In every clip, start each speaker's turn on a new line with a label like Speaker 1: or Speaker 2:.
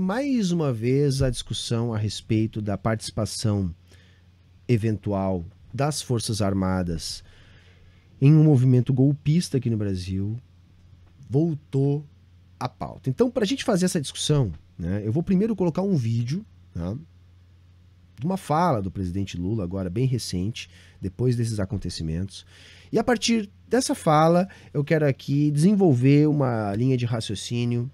Speaker 1: Mais uma vez, a discussão a respeito da participação eventual das Forças Armadas em um movimento golpista aqui no Brasil voltou à pauta. Então, para a gente fazer essa discussão, né, eu vou primeiro colocar um vídeo né, de uma fala do presidente Lula, agora bem recente, depois desses acontecimentos. E a partir dessa fala, eu quero aqui desenvolver uma linha de raciocínio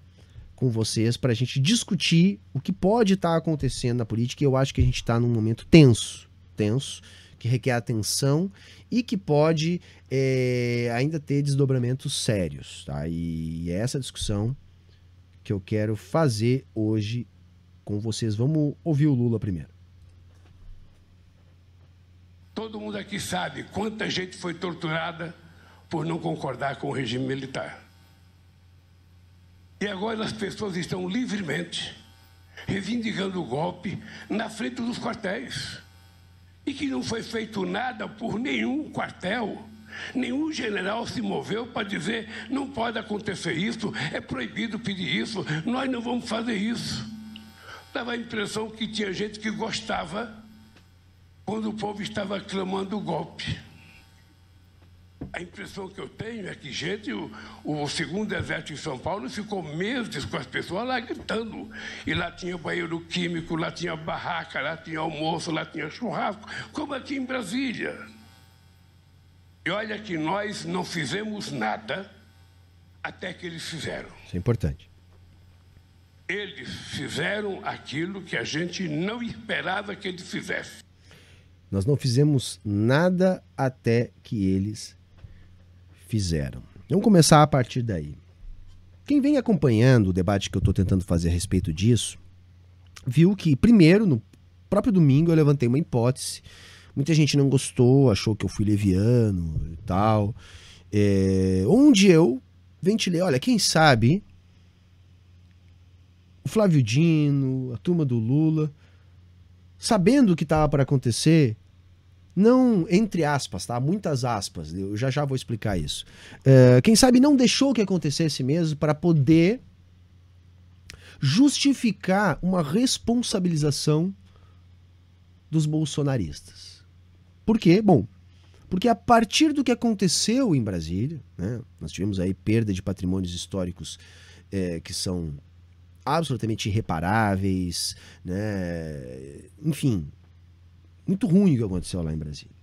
Speaker 1: com vocês para a gente discutir o que pode estar tá acontecendo na política. eu acho que a gente está num momento tenso, tenso, que requer atenção e que pode é, ainda ter desdobramentos sérios. Tá? E é essa discussão que eu quero fazer hoje com vocês. Vamos ouvir o Lula primeiro.
Speaker 2: Todo mundo aqui sabe quanta gente foi torturada por não concordar com o regime militar. E agora as pessoas estão livremente reivindicando o golpe na frente dos quartéis. E que não foi feito nada por nenhum quartel. Nenhum general se moveu para dizer: não pode acontecer isso, é proibido pedir isso, nós não vamos fazer isso. Dava a impressão que tinha gente que gostava quando o povo estava clamando o golpe a impressão que eu tenho é que, gente, o, o segundo exército em São Paulo ficou meses com as pessoas lá gritando. E lá tinha banheiro químico, lá tinha barraca, lá tinha almoço, lá tinha churrasco, como aqui em Brasília. E olha que nós não fizemos nada até que eles fizeram.
Speaker 1: Isso é importante.
Speaker 2: Eles fizeram aquilo que a gente não esperava que eles fizessem.
Speaker 1: Nós não fizemos nada até que eles fizeram. Vamos começar a partir daí. Quem vem acompanhando o debate que eu estou tentando fazer a respeito disso, viu que, primeiro, no próprio domingo eu levantei uma hipótese. Muita gente não gostou, achou que eu fui leviano e tal. É, onde eu ventilei, olha, quem sabe o Flávio Dino, a turma do Lula, sabendo o que estava para acontecer, não, entre aspas, tá? Muitas aspas, eu já já vou explicar isso. Uh, quem sabe não deixou que acontecesse mesmo para poder justificar uma responsabilização dos bolsonaristas. Por quê? Bom, porque a partir do que aconteceu em Brasília, né, nós tivemos aí perda de patrimônios históricos é, que são absolutamente irreparáveis, né, enfim, muito ruim o que aconteceu lá em Brasília.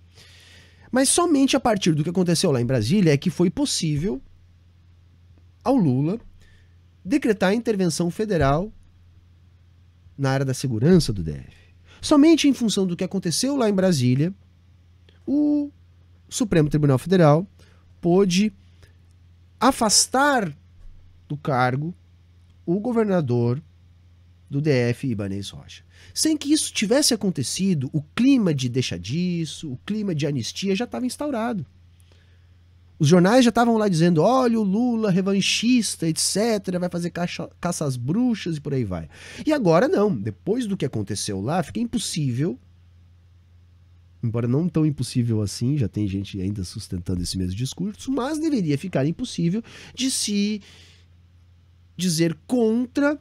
Speaker 1: Mas somente a partir do que aconteceu lá em Brasília é que foi possível ao Lula decretar intervenção federal na área da segurança do DF. Somente em função do que aconteceu lá em Brasília, o Supremo Tribunal Federal pôde afastar do cargo o governador do DF Ibanez Rocha. Sem que isso tivesse acontecido, o clima de deixa disso, o clima de anistia já estava instaurado. Os jornais já estavam lá dizendo: olha, o Lula revanchista, etc., vai fazer caça, caça às bruxas e por aí vai. E agora não. Depois do que aconteceu lá, fica impossível. Embora não tão impossível assim, já tem gente ainda sustentando esse mesmo discurso, mas deveria ficar impossível de se dizer contra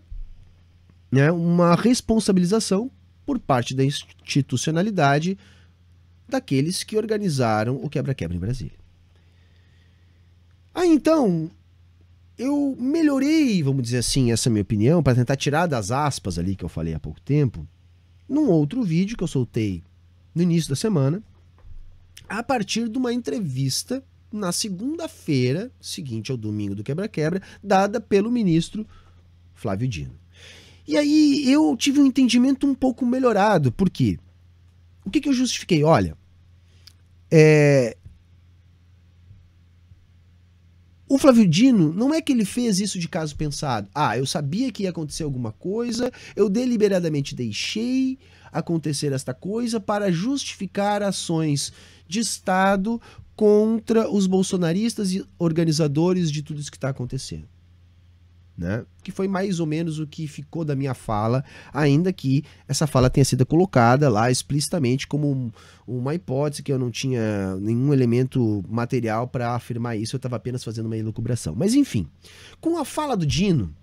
Speaker 1: né, uma responsabilização por parte da institucionalidade daqueles que organizaram o quebra-quebra em Brasília. Aí então, eu melhorei, vamos dizer assim, essa minha opinião, para tentar tirar das aspas ali que eu falei há pouco tempo, num outro vídeo que eu soltei no início da semana, a partir de uma entrevista na segunda-feira, seguinte ao domingo do quebra-quebra, dada pelo ministro Flávio Dino. E aí eu tive um entendimento um pouco melhorado, porque o que, que eu justifiquei? Olha, é... o Flávio Dino não é que ele fez isso de caso pensado. Ah, eu sabia que ia acontecer alguma coisa, eu deliberadamente deixei acontecer esta coisa para justificar ações de Estado contra os bolsonaristas e organizadores de tudo isso que está acontecendo. Né? Que foi mais ou menos o que ficou da minha fala, ainda que essa fala tenha sido colocada lá explicitamente como uma hipótese que eu não tinha nenhum elemento material para afirmar isso, eu estava apenas fazendo uma elucubração. Mas enfim, com a fala do Dino,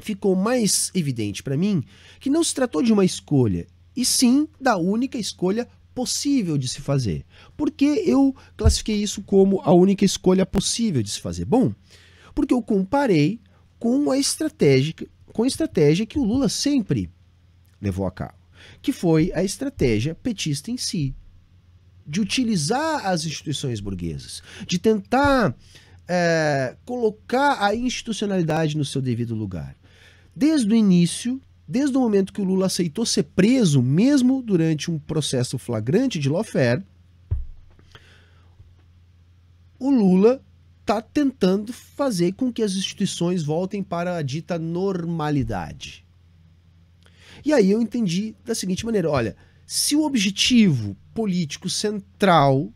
Speaker 1: ficou mais evidente para mim que não se tratou de uma escolha, e sim da única escolha possível de se fazer. Porque eu classifiquei isso como a única escolha possível de se fazer? Bom, porque eu comparei com a estratégia, com a estratégia que o Lula sempre levou a cabo, que foi a estratégia petista em si, de utilizar as instituições burguesas, de tentar é, colocar a institucionalidade no seu devido lugar. Desde o início, desde o momento que o Lula aceitou ser preso, mesmo durante um processo flagrante de lawfare, o Lula está tentando fazer com que as instituições voltem para a dita normalidade. E aí eu entendi da seguinte maneira: olha, se o objetivo político central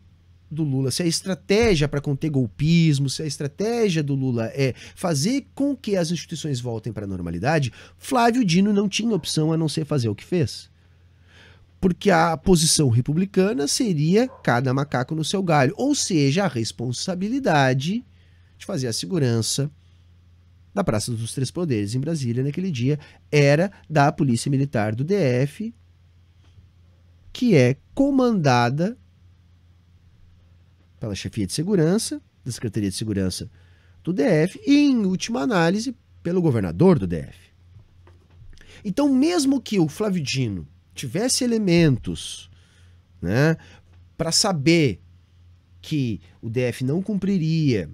Speaker 1: do Lula, se a estratégia para conter golpismo, se a estratégia do Lula é fazer com que as instituições voltem para a normalidade, Flávio Dino não tinha opção a não ser fazer o que fez porque a posição republicana seria cada macaco no seu galho, ou seja, a responsabilidade de fazer a segurança da Praça dos Três Poderes em Brasília naquele dia era da Polícia Militar do DF, que é comandada pela chefia de segurança, da Secretaria de Segurança do DF e, em última análise, pelo governador do DF. Então, mesmo que o Flavidino tivesse elementos né, para saber que o DF não cumpriria,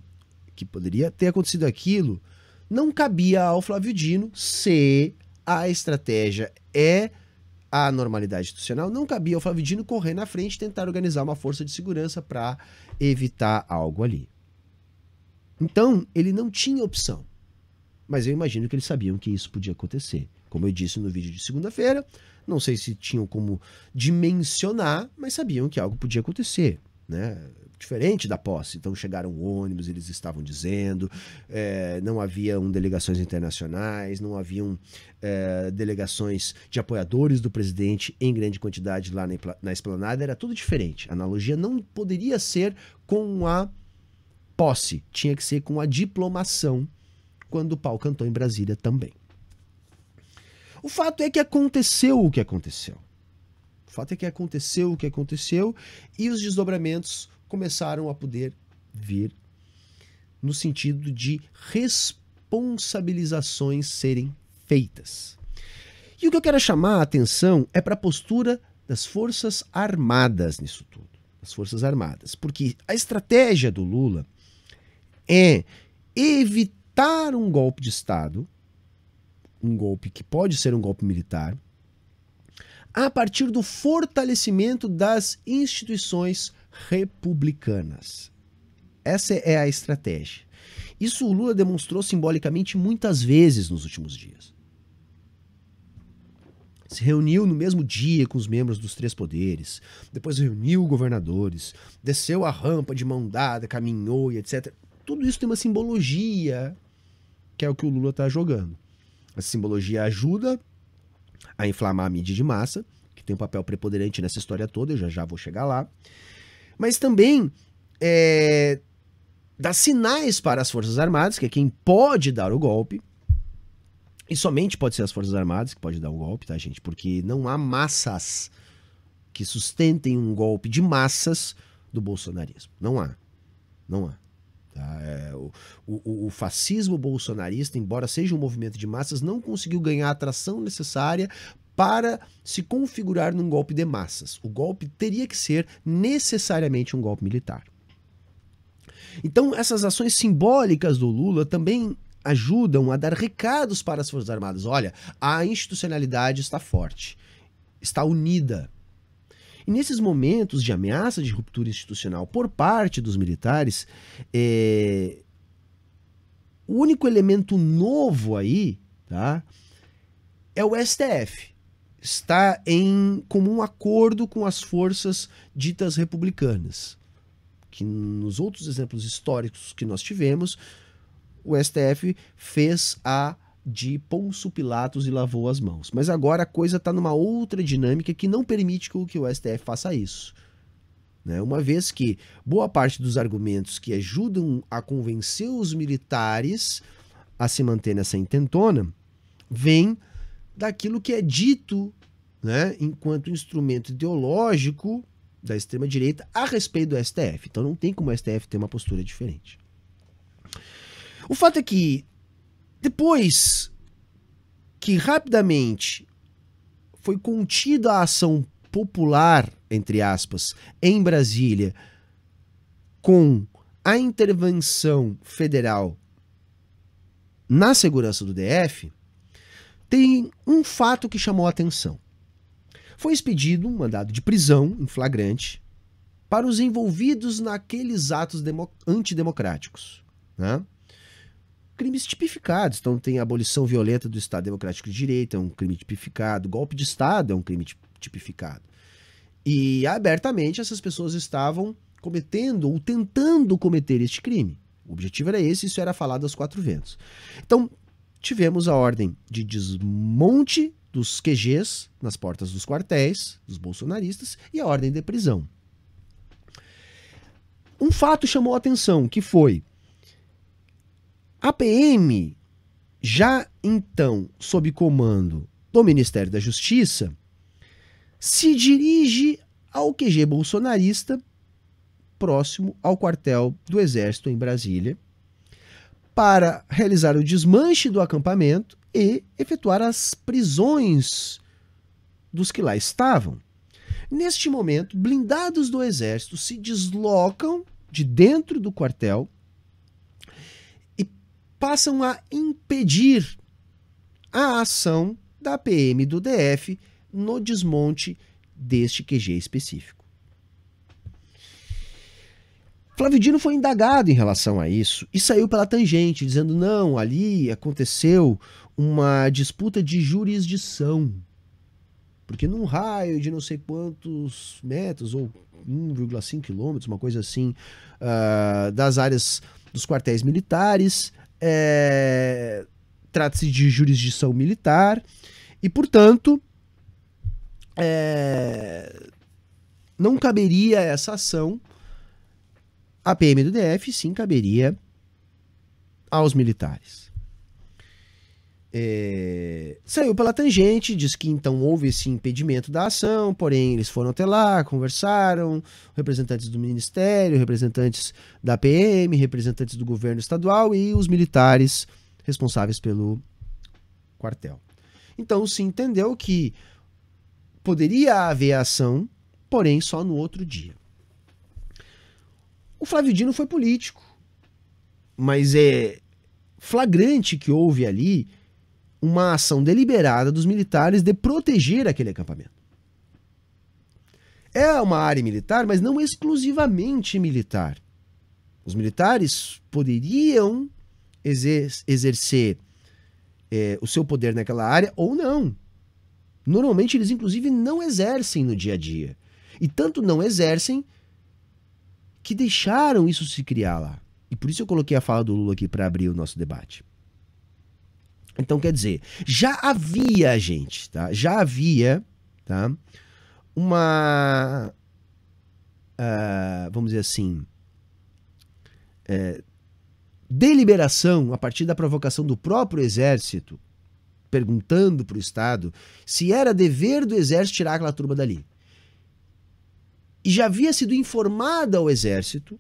Speaker 1: que poderia ter acontecido aquilo, não cabia ao Flávio Dino se a estratégia é a normalidade institucional, não cabia ao Flávio Dino correr na frente e tentar organizar uma força de segurança para evitar algo ali. Então, ele não tinha opção. Mas eu imagino que eles sabiam que isso podia acontecer. Como eu disse no vídeo de segunda-feira, não sei se tinham como dimensionar, mas sabiam que algo podia acontecer, né? Diferente da posse. Então chegaram ônibus, eles estavam dizendo, é, não haviam delegações internacionais, não haviam é, delegações de apoiadores do presidente em grande quantidade lá na, na esplanada, era tudo diferente. A analogia não poderia ser com a posse, tinha que ser com a diplomação, quando o pau cantou em Brasília também. O fato é que aconteceu o que aconteceu. O fato é que aconteceu o que aconteceu e os desdobramentos começaram a poder vir no sentido de responsabilizações serem feitas. E o que eu quero chamar a atenção é para a postura das Forças Armadas nisso tudo. as Forças Armadas. Porque a estratégia do Lula é evitar um golpe de Estado um golpe que pode ser um golpe militar, a partir do fortalecimento das instituições republicanas. Essa é a estratégia. Isso o Lula demonstrou simbolicamente muitas vezes nos últimos dias. Se reuniu no mesmo dia com os membros dos três poderes, depois reuniu governadores, desceu a rampa de mão dada, caminhou e etc. Tudo isso tem uma simbologia, que é o que o Lula está jogando. A simbologia ajuda a inflamar a mídia de massa, que tem um papel preponderante nessa história toda, eu já já vou chegar lá. Mas também é, dá sinais para as Forças Armadas, que é quem pode dar o golpe. E somente pode ser as Forças Armadas que pode dar o golpe, tá, gente? Porque não há massas que sustentem um golpe de massas do bolsonarismo. Não há. Não há. Tá? É, o, o, o, fascismo bolsonarista, embora seja um movimento de massas, não conseguiu ganhar a atração necessária para se configurar num golpe de massas. O golpe teria que ser necessariamente um golpe militar. Então, essas ações simbólicas do Lula também ajudam a dar recados para as Forças Armadas. Olha, a institucionalidade está forte, está unida e nesses momentos de ameaça de ruptura institucional por parte dos militares, é... o único elemento novo aí tá, é o STF. Está em comum acordo com as forças ditas republicanas. Que nos outros exemplos históricos que nós tivemos, o STF fez a de Ponço Pilatos e lavou as mãos. Mas agora a coisa está numa outra dinâmica que não permite que o STF faça isso. Né? Uma vez que boa parte dos argumentos que ajudam a convencer os militares a se manter nessa intentona vem daquilo que é dito né, enquanto instrumento ideológico da extrema-direita a respeito do STF. Então não tem como o STF ter uma postura diferente. O fato é que depois que rapidamente foi contida a ação popular, entre aspas, em Brasília, com a intervenção federal na segurança do DF, tem um fato que chamou a atenção. Foi expedido um mandado de prisão em flagrante para os envolvidos naqueles atos antidemocráticos. Né? crimes tipificados. Então tem a abolição violenta do Estado Democrático de Direito, é um crime tipificado. Golpe de Estado é um crime tipificado. E abertamente essas pessoas estavam cometendo ou tentando cometer este crime. O objetivo era esse, isso era falado aos quatro ventos. Então, tivemos a ordem de desmonte dos QGs nas portas dos quartéis, dos bolsonaristas, e a ordem de prisão. Um fato chamou a atenção, que foi a PM, já então sob comando do Ministério da Justiça, se dirige ao QG bolsonarista próximo ao quartel do Exército em Brasília para realizar o desmanche do acampamento e efetuar as prisões dos que lá estavam. Neste momento, blindados do Exército se deslocam de dentro do quartel passam a impedir a ação da PM do DF no desmonte deste QG específico. Flávio Dino foi indagado em relação a isso e saiu pela tangente, dizendo: não, ali aconteceu uma disputa de jurisdição. Porque num raio de não sei quantos metros, ou 1,5 quilômetros, uma coisa assim, uh, das áreas dos quartéis militares, é, trata-se de jurisdição militar e, portanto, é, não caberia essa ação à PM do DF, sim caberia aos militares. É, saiu pela tangente, diz que então houve esse impedimento da ação, porém eles foram até lá, conversaram, representantes do Ministério, representantes da PM, representantes do governo estadual e os militares responsáveis pelo quartel. Então se entendeu que poderia haver ação, porém só no outro dia. O Flávio Dino foi político, mas é flagrante que houve ali uma ação deliberada dos militares de proteger aquele acampamento. É uma área militar, mas não exclusivamente militar. Os militares poderiam exer exercer é, o seu poder naquela área ou não. Normalmente eles, inclusive, não exercem no dia a dia. E tanto não exercem que deixaram isso se criar lá. E por isso eu coloquei a fala do Lula aqui para abrir o nosso debate. Então, quer dizer, já havia, gente, tá? Já havia, tá? Uma. Uh, vamos dizer assim. É, deliberação a partir da provocação do próprio exército, perguntando para o Estado se era dever do exército tirar aquela turma dali. E já havia sido informada ao exército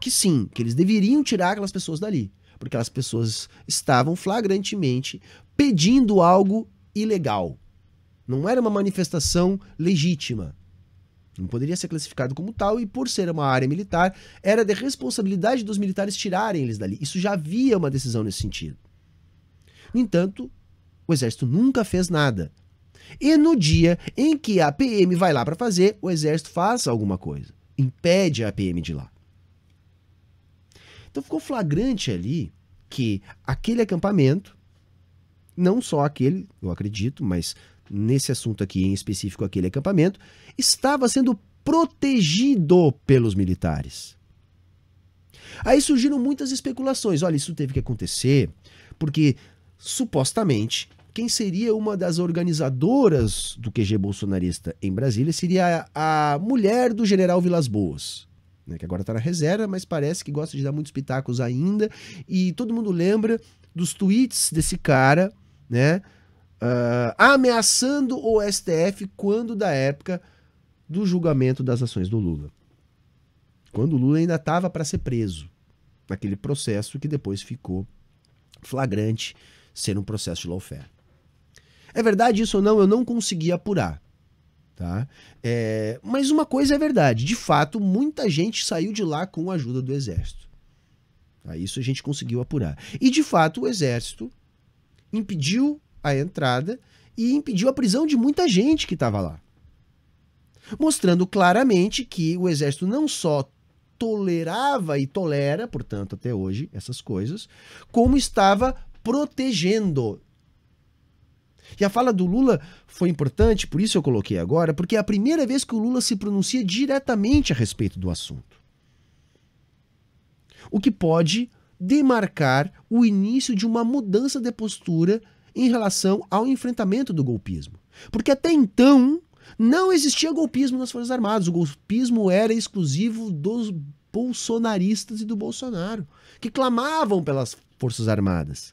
Speaker 1: que sim, que eles deveriam tirar aquelas pessoas dali porque as pessoas estavam flagrantemente pedindo algo ilegal. Não era uma manifestação legítima. Não poderia ser classificado como tal, e por ser uma área militar, era de responsabilidade dos militares tirarem eles dali. Isso já havia uma decisão nesse sentido. No entanto, o exército nunca fez nada. E no dia em que a PM vai lá para fazer, o exército faz alguma coisa, impede a PM de ir lá. Então ficou flagrante ali que aquele acampamento, não só aquele, eu acredito, mas nesse assunto aqui em específico, aquele acampamento, estava sendo protegido pelos militares. Aí surgiram muitas especulações. Olha, isso teve que acontecer porque supostamente quem seria uma das organizadoras do QG bolsonarista em Brasília seria a, a mulher do general Vilas Boas né, que agora está na reserva, mas parece que gosta de dar muitos pitacos ainda. E todo mundo lembra dos tweets desse cara, né? Uh, ameaçando o STF quando da época do julgamento das ações do Lula. Quando o Lula ainda estava para ser preso, naquele processo que depois ficou flagrante ser um processo de lawfare. É verdade isso ou não? Eu não consegui apurar. Tá? É, mas uma coisa é verdade: de fato, muita gente saiu de lá com a ajuda do exército. Tá? Isso a gente conseguiu apurar. E de fato, o exército impediu a entrada e impediu a prisão de muita gente que estava lá. Mostrando claramente que o exército não só tolerava e tolera, portanto, até hoje, essas coisas, como estava protegendo e a fala do Lula foi importante, por isso eu coloquei agora, porque é a primeira vez que o Lula se pronuncia diretamente a respeito do assunto. O que pode demarcar o início de uma mudança de postura em relação ao enfrentamento do golpismo. Porque até então não existia golpismo nas Forças Armadas, o golpismo era exclusivo dos bolsonaristas e do Bolsonaro, que clamavam pelas Forças Armadas.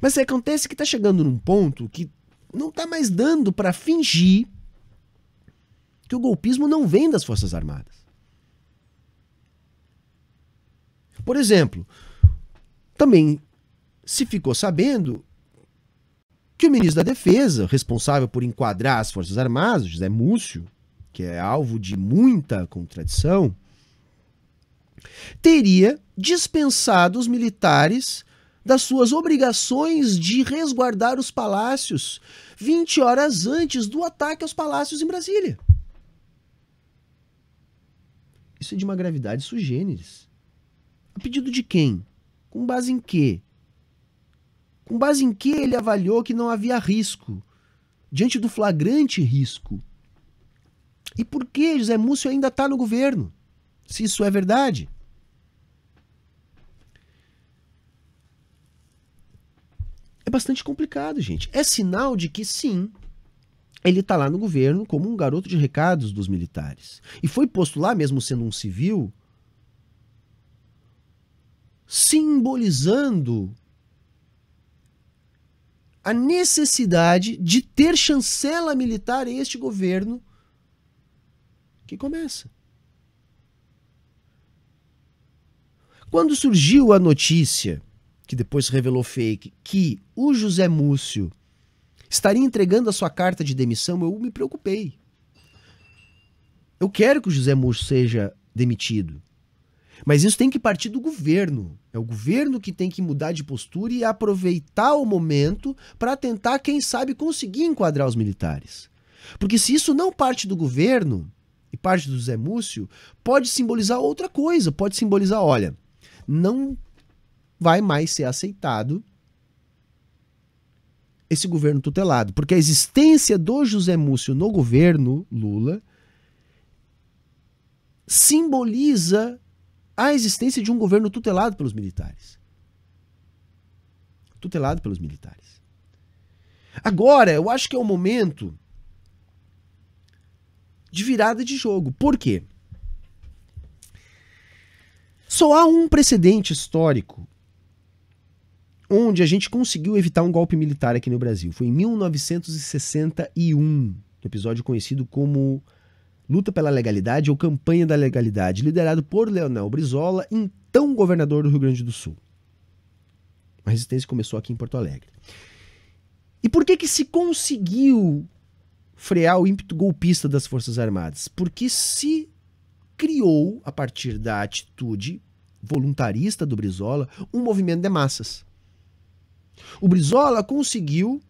Speaker 1: Mas acontece que está chegando num ponto que não está mais dando para fingir que o golpismo não vem das Forças Armadas. Por exemplo, também se ficou sabendo que o ministro da Defesa, responsável por enquadrar as Forças Armadas, José Múcio, que é alvo de muita contradição, teria dispensado os militares das suas obrigações de resguardar os palácios 20 horas antes do ataque aos palácios em Brasília. Isso é de uma gravidade sugêneres. A pedido de quem? Com base em quê? Com base em que ele avaliou que não havia risco, diante do flagrante risco? E por que José Múcio ainda está no governo? Se isso é verdade? bastante complicado, gente. É sinal de que sim, ele está lá no governo como um garoto de recados dos militares. E foi posto lá, mesmo sendo um civil, simbolizando a necessidade de ter chancela militar este governo que começa. Quando surgiu a notícia que depois se revelou fake, que o José Múcio estaria entregando a sua carta de demissão, eu me preocupei. Eu quero que o José Múcio seja demitido. Mas isso tem que partir do governo. É o governo que tem que mudar de postura e aproveitar o momento para tentar, quem sabe, conseguir enquadrar os militares. Porque se isso não parte do governo e parte do Zé Múcio, pode simbolizar outra coisa. Pode simbolizar, olha, não vai mais ser aceitado esse governo tutelado. Porque a existência do José Múcio no governo Lula simboliza a existência de um governo tutelado pelos militares. Tutelado pelos militares. Agora, eu acho que é o momento de virada de jogo. Por quê? Só há um precedente histórico onde a gente conseguiu evitar um golpe militar aqui no Brasil. Foi em 1961, um episódio conhecido como Luta pela Legalidade ou Campanha da Legalidade, liderado por Leonel Brizola, então governador do Rio Grande do Sul. A resistência começou aqui em Porto Alegre. E por que que se conseguiu frear o ímpeto golpista das Forças Armadas? Porque se criou, a partir da atitude voluntarista do Brizola, um movimento de massas. O Brizola conseguiu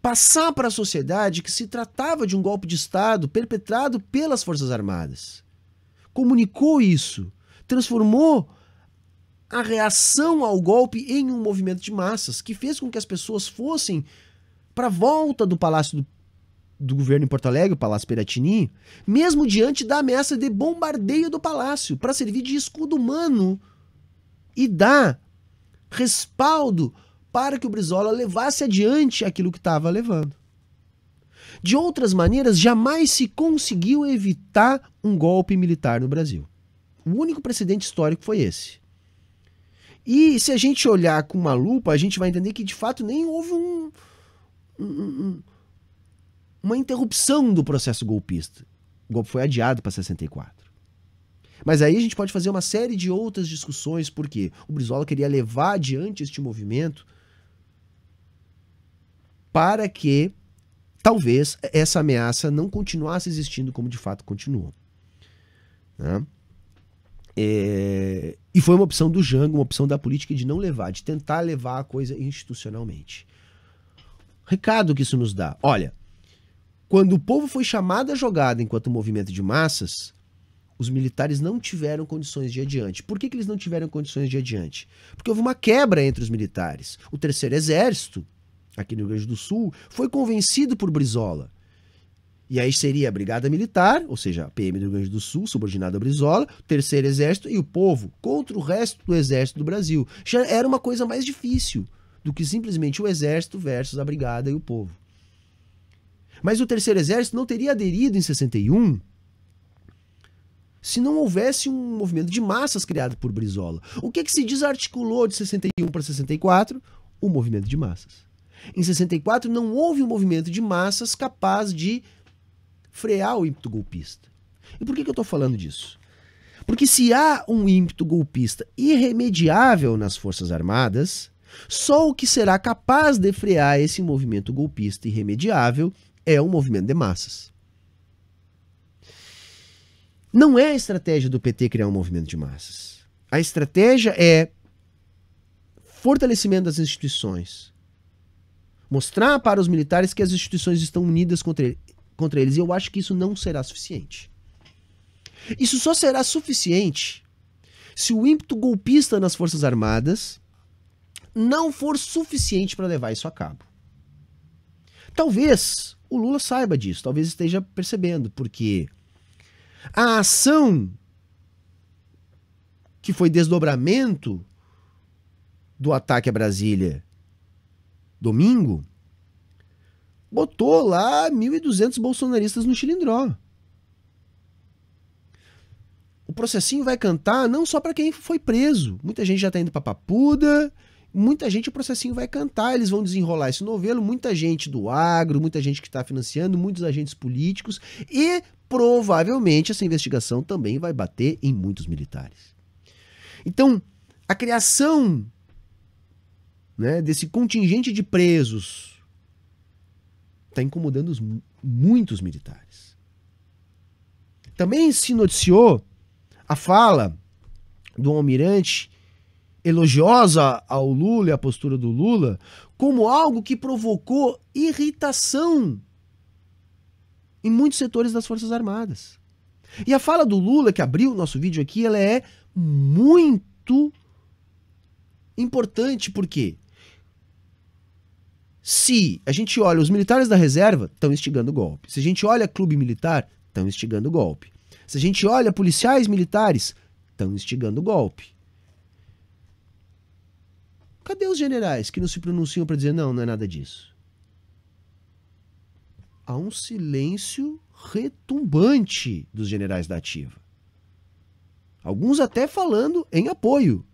Speaker 1: passar para a sociedade que se tratava de um golpe de Estado perpetrado pelas Forças Armadas. Comunicou isso, transformou a reação ao golpe em um movimento de massas que fez com que as pessoas fossem para a volta do Palácio do, do, Governo em Porto Alegre, o Palácio Peratini, mesmo diante da ameaça de bombardeio do palácio, para servir de escudo humano e dar respaldo para que o Brizola levasse adiante aquilo que estava levando. De outras maneiras, jamais se conseguiu evitar um golpe militar no Brasil. O único precedente histórico foi esse. E se a gente olhar com uma lupa, a gente vai entender que de fato nem houve um, um, um, uma interrupção do processo golpista. O golpe foi adiado para 64. Mas aí a gente pode fazer uma série de outras discussões, porque o Brizola queria levar adiante este movimento para que talvez essa ameaça não continuasse existindo como de fato continuou. Né? É... E foi uma opção do Jango, uma opção da política de não levar, de tentar levar a coisa institucionalmente. Recado que isso nos dá. Olha, quando o povo foi chamado à jogada enquanto movimento de massas, os militares não tiveram condições de ir adiante. Por que, que eles não tiveram condições de ir adiante? Porque houve uma quebra entre os militares. O terceiro exército, aqui no Rio Grande do Sul, foi convencido por Brizola. E aí seria a Brigada Militar, ou seja, a PM do Rio Grande do Sul, subordinada a Brizola, o Terceiro Exército e o povo contra o resto do Exército do Brasil. Já era uma coisa mais difícil do que simplesmente o Exército versus a Brigada e o povo. Mas o Terceiro Exército não teria aderido em 61 se não houvesse um movimento de massas criado por Brizola. O que, é que se desarticulou de 61 para 64? O movimento de massas. Em 64 não houve um movimento de massas capaz de frear o ímpeto golpista. E por que, que eu estou falando disso? Porque se há um ímpeto golpista irremediável nas Forças Armadas, só o que será capaz de frear esse movimento golpista irremediável é um movimento de massas. Não é a estratégia do PT criar um movimento de massas. A estratégia é fortalecimento das instituições. Mostrar para os militares que as instituições estão unidas contra, ele, contra eles. E eu acho que isso não será suficiente. Isso só será suficiente se o ímpeto golpista nas Forças Armadas não for suficiente para levar isso a cabo. Talvez o Lula saiba disso, talvez esteja percebendo, porque a ação, que foi desdobramento do ataque a Brasília domingo, botou lá 1.200 bolsonaristas no xilindró. O processinho vai cantar não só para quem foi preso. Muita gente já está indo para Papuda, muita gente o processinho vai cantar, eles vão desenrolar esse novelo, muita gente do agro, muita gente que está financiando, muitos agentes políticos e provavelmente essa investigação também vai bater em muitos militares. Então, a criação né, desse contingente de presos está incomodando os, muitos militares. Também se noticiou a fala do almirante elogiosa ao Lula e à postura do Lula como algo que provocou irritação em muitos setores das Forças Armadas. E a fala do Lula, que abriu o nosso vídeo aqui, ela é muito importante, porque se a gente olha os militares da reserva, estão instigando golpe. Se a gente olha clube militar, estão instigando golpe. Se a gente olha policiais militares, estão instigando golpe. Cadê os generais que não se pronunciam para dizer não, não é nada disso? Há um silêncio retumbante dos generais da ativa. Alguns até falando em apoio.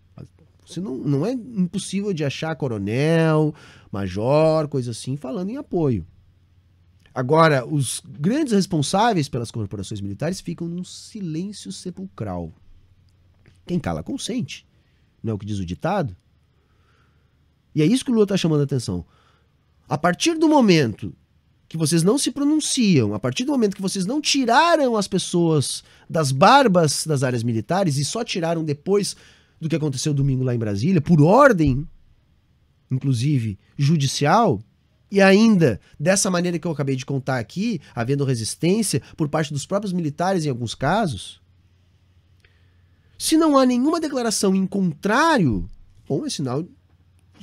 Speaker 1: Você não, não é impossível de achar coronel, major, coisa assim, falando em apoio. Agora, os grandes responsáveis pelas corporações militares ficam num silêncio sepulcral. Quem cala consente, não é o que diz o ditado? E é isso que o Lula está chamando a atenção. A partir do momento que vocês não se pronunciam, a partir do momento que vocês não tiraram as pessoas das barbas das áreas militares e só tiraram depois do que aconteceu domingo lá em Brasília, por ordem, inclusive judicial, e ainda dessa maneira que eu acabei de contar aqui, havendo resistência por parte dos próprios militares em alguns casos, se não há nenhuma declaração em contrário, bom, é sinal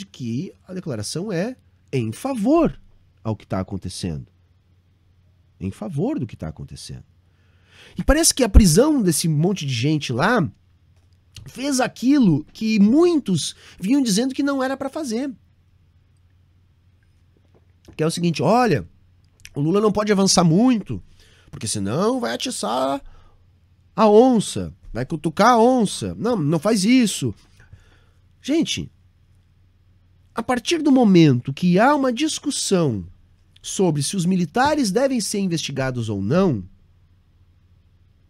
Speaker 1: de que a declaração é em favor ao que está acontecendo. Em favor do que está acontecendo. E parece que a prisão desse monte de gente lá fez aquilo que muitos vinham dizendo que não era para fazer. Que é o seguinte: olha, o Lula não pode avançar muito, porque senão vai atiçar a onça, vai cutucar a onça. Não, não faz isso. Gente, a partir do momento que há uma discussão sobre se os militares devem ser investigados ou não,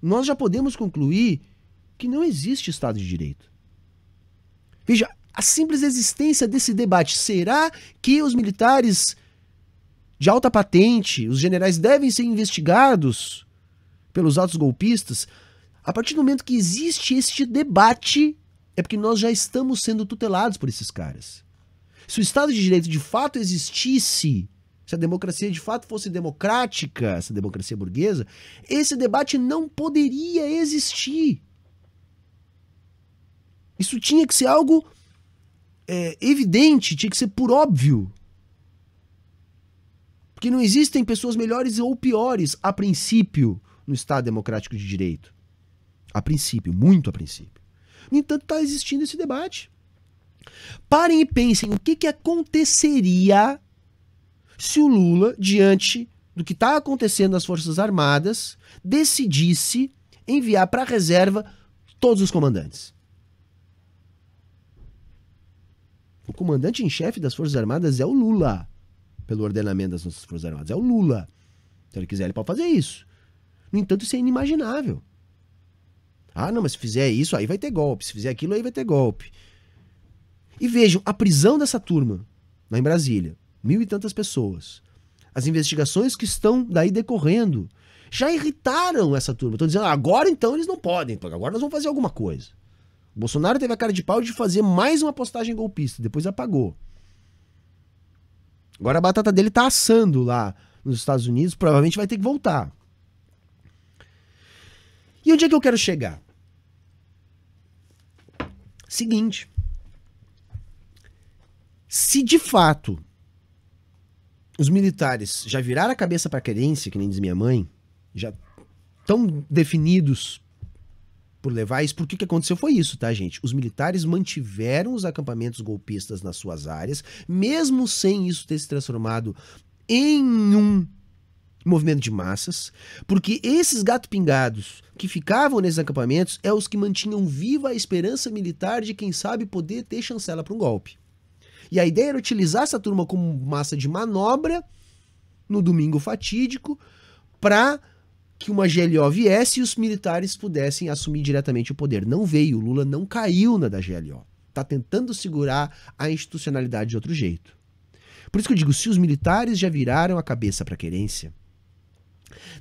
Speaker 1: nós já podemos concluir que não existe Estado de Direito. Veja, a simples existência desse debate, será que os militares de alta patente, os generais devem ser investigados pelos atos golpistas? A partir do momento que existe este debate, é porque nós já estamos sendo tutelados por esses caras. Se o Estado de Direito de fato existisse, se a democracia de fato fosse democrática, essa democracia burguesa, esse debate não poderia existir. Isso tinha que ser algo é, evidente, tinha que ser por óbvio. Porque não existem pessoas melhores ou piores a princípio no Estado Democrático de Direito. A princípio, muito a princípio. No entanto, está existindo esse debate. Parem e pensem o que, que aconteceria se o Lula, diante do que está acontecendo nas Forças Armadas, decidisse enviar para a reserva todos os comandantes. O comandante em chefe das Forças Armadas é o Lula, pelo ordenamento das nossas Forças Armadas. É o Lula. Se ele quiser, ele pode fazer isso. No entanto, isso é inimaginável. Ah, não, mas se fizer isso, aí vai ter golpe. Se fizer aquilo, aí vai ter golpe. E vejam, a prisão dessa turma, lá em Brasília, mil e tantas pessoas, as investigações que estão daí decorrendo, já irritaram essa turma. Estão dizendo, ah, agora então eles não podem, agora nós vamos fazer alguma coisa. O Bolsonaro teve a cara de pau de fazer mais uma postagem golpista, depois apagou. Agora a batata dele tá assando lá nos Estados Unidos, provavelmente vai ter que voltar. E onde é que eu quero chegar? Seguinte. Se de fato os militares já viraram a cabeça para a querência, que nem diz minha mãe, já tão definidos por levais, porque o que aconteceu foi isso, tá, gente? Os militares mantiveram os acampamentos golpistas nas suas áreas, mesmo sem isso ter se transformado em um movimento de massas, porque esses gato pingados que ficavam nesses acampamentos é os que mantinham viva a esperança militar de quem sabe poder ter chancela para um golpe. E a ideia era utilizar essa turma como massa de manobra no domingo fatídico para que uma GLO viesse e os militares pudessem assumir diretamente o poder. Não veio, o Lula não caiu na da GLO. Está tentando segurar a institucionalidade de outro jeito. Por isso que eu digo, se os militares já viraram a cabeça para a querência,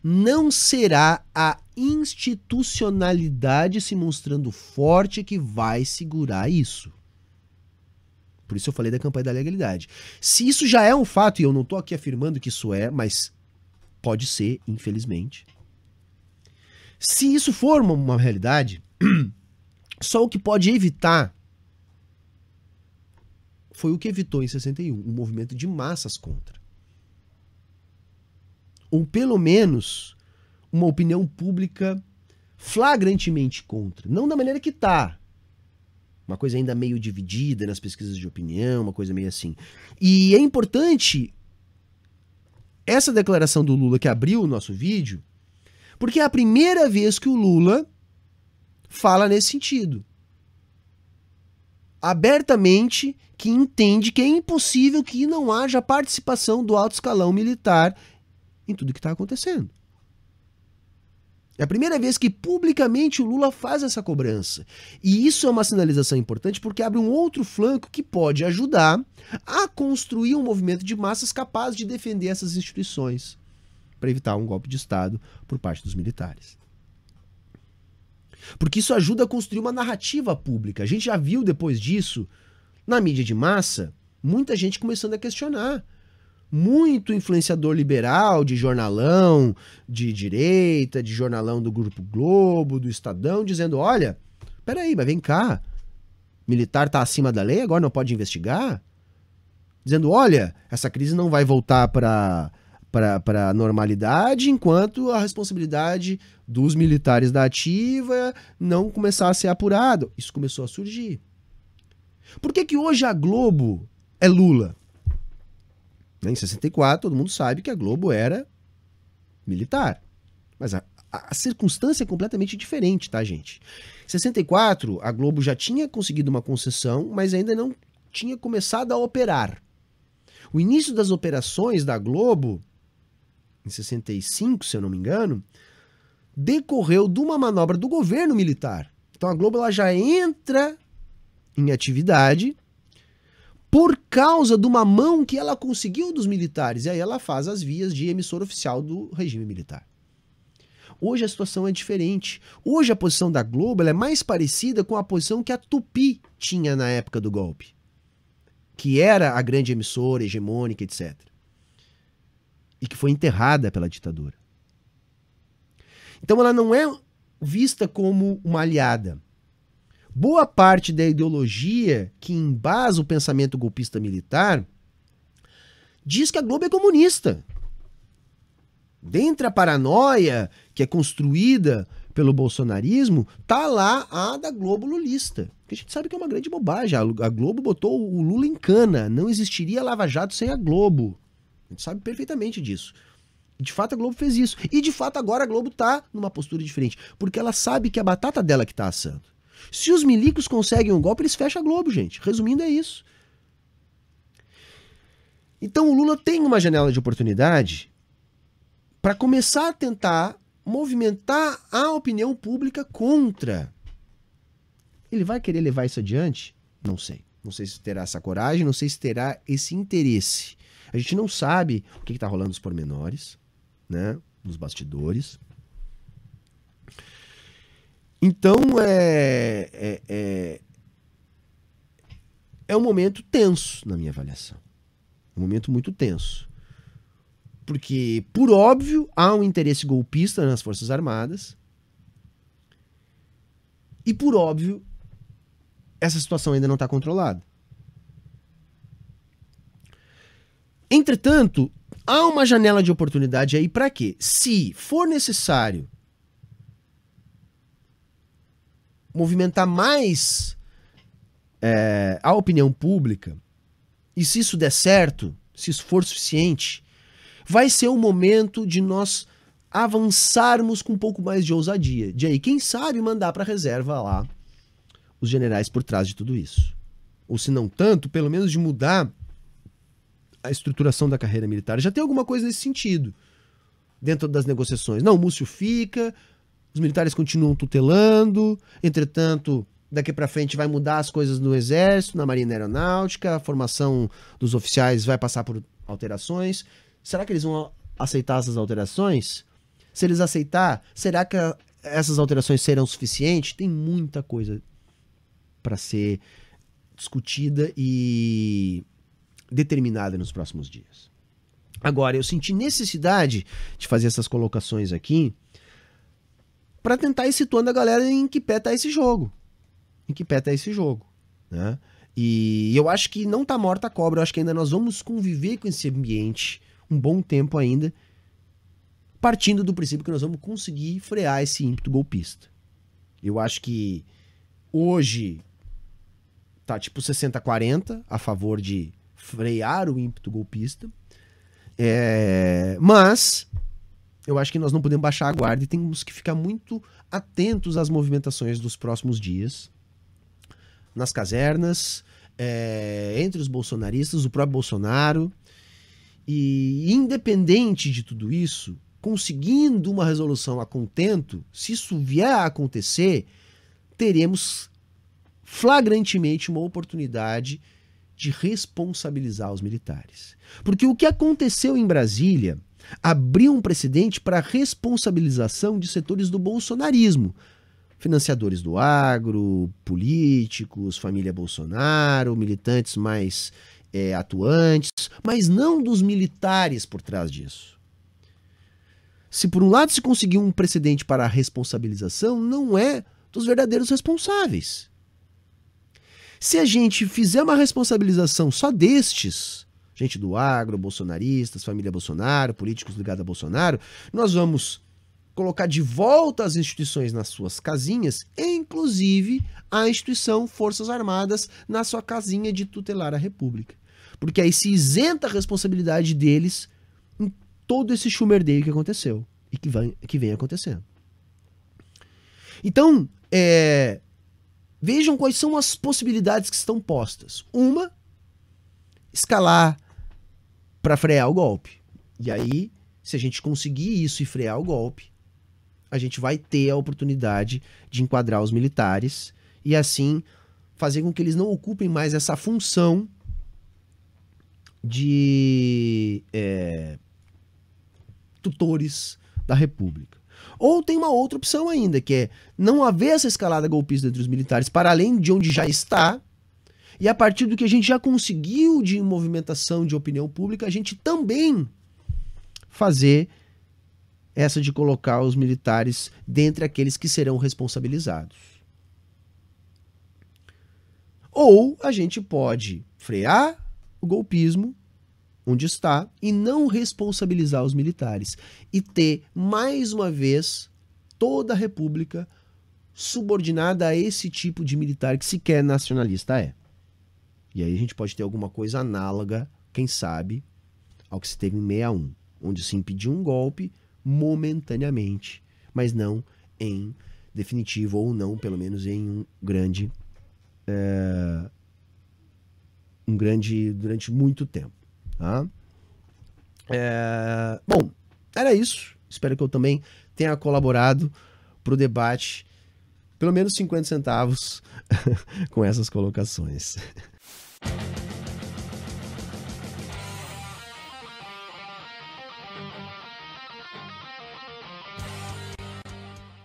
Speaker 1: não será a institucionalidade se mostrando forte que vai segurar isso. Por isso eu falei da campanha da legalidade. Se isso já é um fato, e eu não estou aqui afirmando que isso é, mas pode ser, infelizmente. Se isso for uma, uma realidade, só o que pode evitar foi o que evitou em 61, um movimento de massas contra. Ou pelo menos uma opinião pública flagrantemente contra. Não da maneira que está. Uma coisa ainda meio dividida nas pesquisas de opinião, uma coisa meio assim. E é importante essa declaração do Lula que abriu o nosso vídeo, porque é a primeira vez que o Lula fala nesse sentido. Abertamente que entende que é impossível que não haja participação do alto escalão militar em tudo que está acontecendo. É a primeira vez que publicamente o Lula faz essa cobrança. E isso é uma sinalização importante porque abre um outro flanco que pode ajudar a construir um movimento de massas capaz de defender essas instituições para evitar um golpe de Estado por parte dos militares. Porque isso ajuda a construir uma narrativa pública. A gente já viu depois disso, na mídia de massa, muita gente começando a questionar muito influenciador liberal de jornalão de direita, de jornalão do Grupo Globo, do Estadão, dizendo: olha, peraí, mas vem cá. Militar tá acima da lei, agora não pode investigar? Dizendo: olha, essa crise não vai voltar para para a normalidade, enquanto a responsabilidade dos militares da ativa não começar a ser apurada. Isso começou a surgir. Por que, que hoje a Globo é Lula? Né, em 64, todo mundo sabe que a Globo era militar. Mas a, a circunstância é completamente diferente, tá, gente? Em 64, a Globo já tinha conseguido uma concessão, mas ainda não tinha começado a operar. O início das operações da Globo, em 65, se eu não me engano, decorreu de uma manobra do governo militar. Então a Globo ela já entra em atividade por causa de uma mão que ela conseguiu dos militares. E aí ela faz as vias de emissora oficial do regime militar. Hoje a situação é diferente. Hoje a posição da Globo é mais parecida com a posição que a Tupi tinha na época do golpe, que era a grande emissora hegemônica, etc. E que foi enterrada pela ditadura. Então ela não é vista como uma aliada boa parte da ideologia que embasa o pensamento golpista militar diz que a Globo é comunista. Dentre a paranoia que é construída pelo bolsonarismo, tá lá a da Globo lulista. Que a gente sabe que é uma grande bobagem. A Globo botou o Lula em cana. Não existiria Lava Jato sem a Globo. A gente sabe perfeitamente disso. De fato, a Globo fez isso. E de fato, agora a Globo tá numa postura diferente. Porque ela sabe que a batata dela que tá assando. Se os milicos conseguem um golpe, eles fecham a Globo, gente. Resumindo, é isso. Então o Lula tem uma janela de oportunidade para começar a tentar movimentar a opinião pública contra. Ele vai querer levar isso adiante? Não sei. Não sei se terá essa coragem, não sei se terá esse interesse. A gente não sabe o que está rolando nos pormenores, né? Nos bastidores. Então, é, é, é, é um momento tenso, na minha avaliação. Um momento muito tenso. Porque, por óbvio, há um interesse golpista nas Forças Armadas. E, por óbvio, essa situação ainda não está controlada. Entretanto, há uma janela de oportunidade aí para quê? Se for necessário movimentar mais é, a opinião pública, e se isso der certo, se isso for suficiente, vai ser o momento de nós avançarmos com um pouco mais de ousadia. De aí, quem sabe, mandar para reserva lá os generais por trás de tudo isso. Ou se não tanto, pelo menos de mudar a estruturação da carreira militar. Já tem alguma coisa nesse sentido dentro das negociações. Não, o Múcio fica, os militares continuam tutelando, entretanto, daqui para frente vai mudar as coisas no exército, na marinha aeronáutica, a formação dos oficiais vai passar por alterações. Será que eles vão aceitar essas alterações? Se eles aceitar, será que essas alterações serão suficientes? Tem muita coisa para ser discutida e determinada nos próximos dias. Agora, eu senti necessidade de fazer essas colocações aqui, para tentar ir situando a galera em que pé tá esse jogo. Em que pé tá esse jogo, né? E eu acho que não tá morta a cobra, eu acho que ainda nós vamos conviver com esse ambiente um bom tempo ainda, partindo do princípio que nós vamos conseguir frear esse ímpeto golpista. Eu acho que hoje tá tipo 60-40 a favor de frear o ímpeto golpista, é... mas eu acho que nós não podemos baixar a guarda e temos que ficar muito atentos às movimentações dos próximos dias nas casernas, é, entre os bolsonaristas, o próprio Bolsonaro. E independente de tudo isso, conseguindo uma resolução a contento, se isso vier a acontecer, teremos flagrantemente uma oportunidade de responsabilizar os militares. Porque o que aconteceu em Brasília abriu um precedente para a responsabilização de setores do bolsonarismo. Financiadores do agro, políticos, família Bolsonaro, militantes mais é, atuantes, mas não dos militares por trás disso. Se por um lado se conseguiu um precedente para a responsabilização, não é dos verdadeiros responsáveis. Se a gente fizer uma responsabilização só destes, gente do agro, bolsonaristas, família Bolsonaro, políticos ligados a Bolsonaro, nós vamos colocar de volta as instituições nas suas casinhas, inclusive a instituição Forças Armadas na sua casinha de tutelar a República. Porque aí se isenta a responsabilidade deles em todo esse chumerdeio que aconteceu e que, vai, que vem acontecendo. Então, é, vejam quais são as possibilidades que estão postas. Uma, escalar para frear o golpe. E aí, se a gente conseguir isso e frear o golpe, a gente vai ter a oportunidade de enquadrar os militares e assim fazer com que eles não ocupem mais essa função de é, tutores da República. Ou tem uma outra opção ainda, que é não haver essa escalada golpista entre os militares, para além de onde já está, e a partir do que a gente já conseguiu de movimentação de opinião pública, a gente também fazer essa de colocar os militares dentre aqueles que serão responsabilizados. Ou a gente pode frear o golpismo onde está e não responsabilizar os militares e ter mais uma vez toda a república subordinada a esse tipo de militar que sequer nacionalista é. E aí a gente pode ter alguma coisa análoga, quem sabe, ao que se teve em 61, onde se impediu um golpe momentaneamente, mas não em definitivo, ou não, pelo menos em um grande. É, um grande. durante muito tempo. Tá? É, bom, era isso. Espero que eu também tenha colaborado para o debate, pelo menos 50 centavos, com essas colocações.